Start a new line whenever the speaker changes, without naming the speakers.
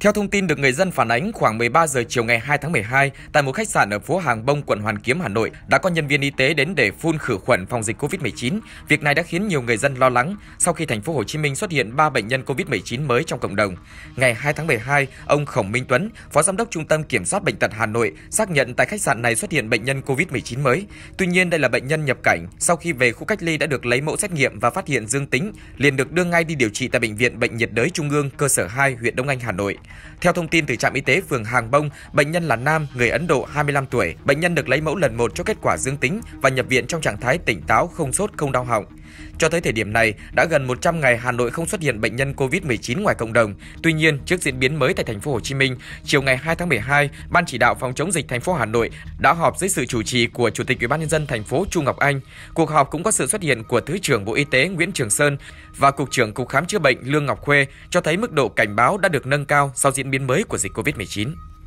Theo thông tin được người dân phản ánh, khoảng 13 giờ chiều ngày 2 tháng 12, tại một khách sạn ở phố Hàng Bông, quận Hoàn Kiếm, Hà Nội, đã có nhân viên y tế đến để phun khử khuẩn phòng dịch COVID-19. Việc này đã khiến nhiều người dân lo lắng sau khi thành phố Hồ Chí Minh xuất hiện 3 bệnh nhân COVID-19 mới trong cộng đồng. Ngày 2 tháng 12, ông Khổng Minh Tuấn, Phó Giám đốc Trung tâm Kiểm soát bệnh tật Hà Nội, xác nhận tại khách sạn này xuất hiện bệnh nhân COVID-19 mới. Tuy nhiên, đây là bệnh nhân nhập cảnh sau khi về khu cách ly đã được lấy mẫu xét nghiệm và phát hiện dương tính, liền được đưa ngay đi điều trị tại bệnh viện Bệnh nhiệt đới Trung ương cơ sở 2 huyện Đông Anh Hà Nội. Theo thông tin từ trạm y tế phường Hàng Bông, bệnh nhân là nam, người Ấn Độ, 25 tuổi. Bệnh nhân được lấy mẫu lần một cho kết quả dương tính và nhập viện trong trạng thái tỉnh táo, không sốt, không đau họng. Cho tới thời điểm này, đã gần 100 ngày Hà Nội không xuất hiện bệnh nhân COVID-19 ngoài cộng đồng. Tuy nhiên, trước diễn biến mới tại thành phố Hồ Chí Minh, chiều ngày 2 tháng 12, Ban chỉ đạo phòng chống dịch thành phố Hà Nội đã họp dưới sự chủ trì của Chủ tịch Ủy ban nhân dân thành phố Chu Ngọc Anh. Cuộc họp cũng có sự xuất hiện của Thứ trưởng Bộ Y tế Nguyễn Trường Sơn và Cục trưởng Cục khám chữa bệnh Lương Ngọc Khuê cho thấy mức độ cảnh báo đã được nâng cao sau diễn biến mới của dịch Covid-19.